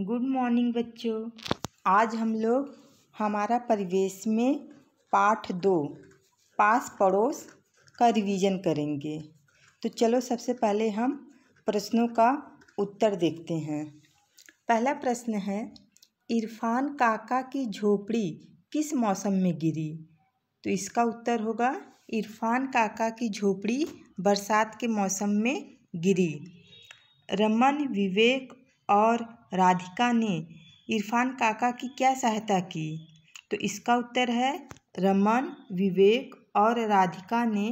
good morning बच्चों आज हम लोग हमारा परिवेश में पाठ दो पास पड़ोस का रिवीजन करेंगे तो चलो सबसे पहले हम प्रश्नों का उत्तर देखते हैं पहला प्रश्न है इरफान काका की झोपड़ी किस मौसम में गिरी तो इसका उत्तर होगा इरफान काका की झोपड़ी बरसात के मौसम में गिरी रमन विवेक और राधिका ने इरफान काका की क्या सहायता की तो इसका उत्तर है रमन विवेक और राधिका ने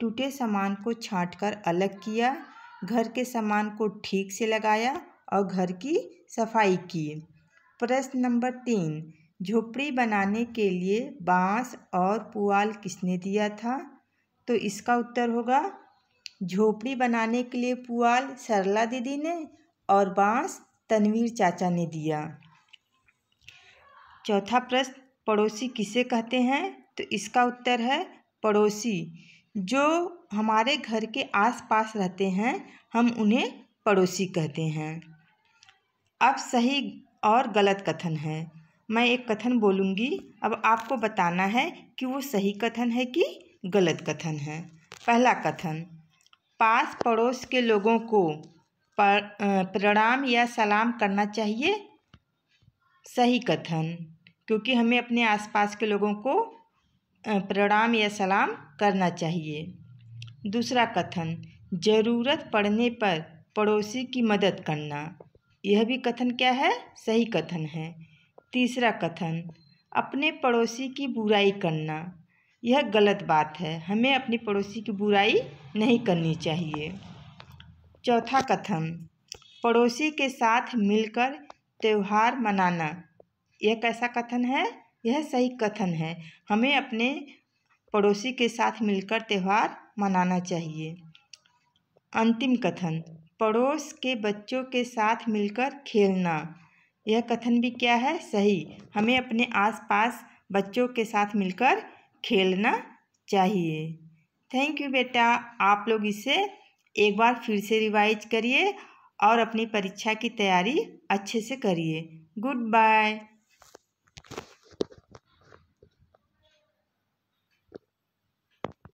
टूटे सामान को छांटकर अलग किया घर के सामान को ठीक से लगाया और घर की सफाई की प्रश्न नंबर तीन झोपड़ी बनाने के लिए बांस और पुआल किसने दिया था तो इसका उत्तर होगा झोपड़ी बनाने के लिए पुआल सरला दीदी ने और बाँस तनवीर चाचा ने दिया चौथा प्रश्न पड़ोसी किसे कहते हैं तो इसका उत्तर है पड़ोसी जो हमारे घर के आसपास रहते हैं हम उन्हें पड़ोसी कहते हैं अब सही और गलत कथन है मैं एक कथन बोलूँगी अब आपको बताना है कि वो सही कथन है कि गलत कथन है पहला कथन पास पड़ोस के लोगों को प्रणाम या सलाम करना चाहिए सही कथन क्योंकि हमें अपने आसपास के लोगों को प्रणाम या सलाम करना चाहिए दूसरा कथन ज़रूरत पड़ने पर पड़ोसी की मदद करना यह भी कथन क्या है सही कथन है तीसरा कथन अपने पड़ोसी की बुराई करना यह गलत बात है हमें अपने पड़ोसी की बुराई नहीं करनी चाहिए चौथा कथन पड़ोसी के साथ मिलकर त्यौहार मनाना यह कैसा कथन है यह सही कथन है हमें अपने पड़ोसी के साथ मिलकर त्यौहार मनाना चाहिए अंतिम कथन पड़ोस के बच्चों के साथ मिलकर खेलना यह कथन भी क्या है सही हमें अपने आसपास बच्चों के साथ मिलकर खेलना चाहिए थैंक यू बेटा आप लोग इसे एक बार फिर से रिवाइज करिए और अपनी परीक्षा की तैयारी अच्छे से करिए गुड बाय